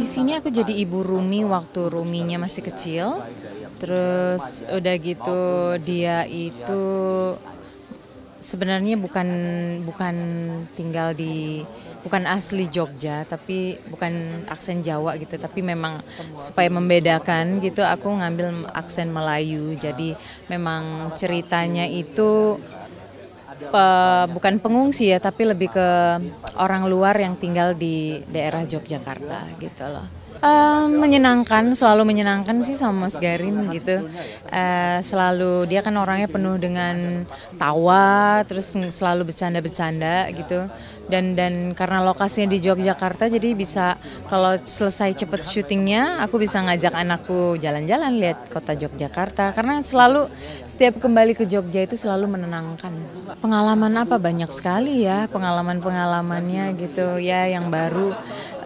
di sini aku jadi ibu Rumi waktu Ruminya masih kecil. Terus udah gitu dia itu sebenarnya bukan bukan tinggal di bukan asli Jogja tapi bukan aksen Jawa gitu tapi memang supaya membedakan gitu aku ngambil aksen Melayu jadi memang ceritanya itu pe, bukan pengungsi ya, tapi lebih ke orang luar yang tinggal di daerah Yogyakarta gitu loh. Eh, menyenangkan, selalu menyenangkan sih sama Mas Garin gitu. Uh, selalu dia kan orangnya penuh dengan tawa, terus selalu bercanda-bercanda gitu. Dan dan karena lokasinya di Yogyakarta, jadi bisa kalau selesai cepet syutingnya, aku bisa ngajak anakku jalan-jalan lihat kota Yogyakarta. Karena selalu setiap kembali ke Jogja itu selalu menenangkan. Pengalaman apa banyak sekali ya, pengalaman-pengalamannya gitu ya yang baru.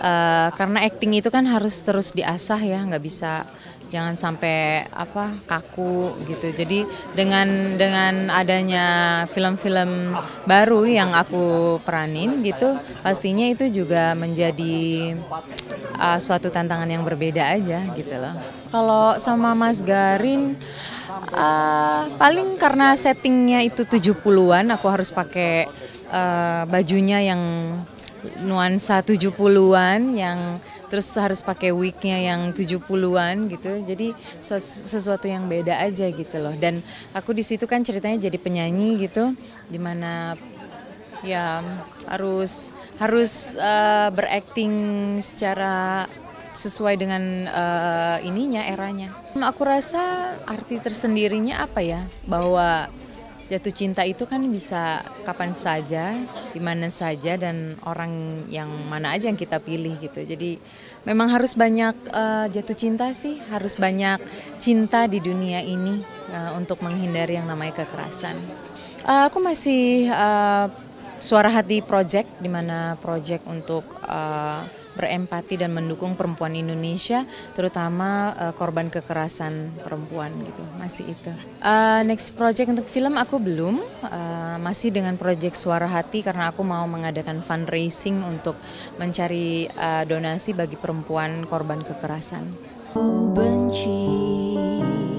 Eh, karena acting itu kan harus terus diasah ya nggak bisa jangan sampai apa kaku gitu jadi dengan dengan adanya film-film baru yang aku peranin gitu pastinya itu juga menjadi uh, suatu tantangan yang berbeda aja gitu loh kalau sama Mas Garin uh, paling karena settingnya itu 70-an aku harus pakai uh, bajunya yang nuansa 70-an yang terus harus pakai wignya yang 70-an gitu. Jadi sesuatu yang beda aja gitu loh. Dan aku di situ kan ceritanya jadi penyanyi gitu dimana ya harus harus uh, berakting secara sesuai dengan uh, ininya eranya. Aku rasa arti tersendirinya apa ya bahwa jatuh cinta itu kan bisa kapan saja, di mana saja dan orang yang mana aja yang kita pilih gitu. Jadi memang harus banyak uh, jatuh cinta sih, harus banyak cinta di dunia ini uh, untuk menghindari yang namanya kekerasan. Uh, aku masih uh, Suara Hati Project, di mana project untuk uh, berempati dan mendukung perempuan Indonesia, terutama uh, korban kekerasan perempuan gitu, masih itu. Uh, next project untuk film aku belum, uh, masih dengan project Suara Hati karena aku mau mengadakan fundraising untuk mencari uh, donasi bagi perempuan korban kekerasan. Benci.